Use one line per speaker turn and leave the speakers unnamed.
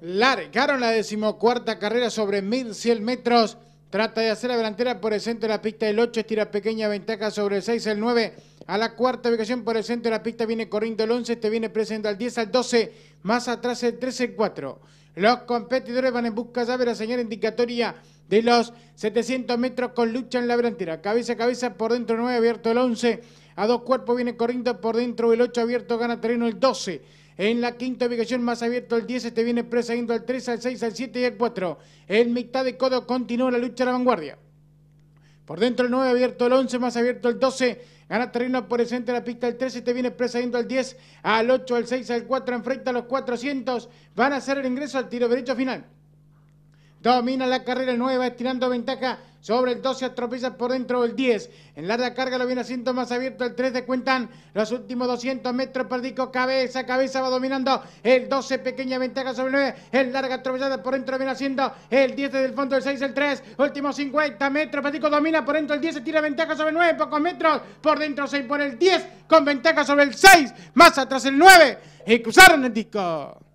Largaron la decimocuarta carrera sobre 1100 metros. Trata de hacer la delantera por el centro de la pista el 8, estira pequeña ventaja sobre el 6, el 9. A la cuarta ubicación por el centro de la pista viene corriendo el 11, este viene presente al 10, al 12, más atrás el 13, el 4. Los competidores van en busca de la señal indicatoria de los 700 metros con lucha en la delantera. Cabeza a cabeza por dentro 9, abierto el 11. A dos cuerpos viene corriendo por dentro el 8, abierto gana terreno el 12. En la quinta ubicación más abierto el 10, te viene presa yendo al 3, al 6, al 7 y al 4. En mitad de codo continúa la lucha de la vanguardia. Por dentro el 9 abierto el 11, más abierto el 12. Gana terreno por el centro de la pista el 13, te viene presa yendo al 10, al 8, al 6, al 4, enfrenta a los 400. Van a hacer el ingreso al tiro derecho final. Domina la carrera nueva, estirando ventaja sobre el 12, atropiza por dentro el 10. En larga carga lo viene haciendo más abierto el 3 de Cuentan. Los últimos 200 metros perdico cabeza, cabeza va dominando el 12, pequeña ventaja sobre el 9. En larga atropellada por dentro lo viene haciendo el 10 desde el fondo, del 6, el 3. Últimos 50 metros, perdico domina por dentro el 10, tira ventaja sobre el 9, pocos metros. Por dentro 6 por el 10, con ventaja sobre el 6, más atrás el 9. Y cruzaron el disco.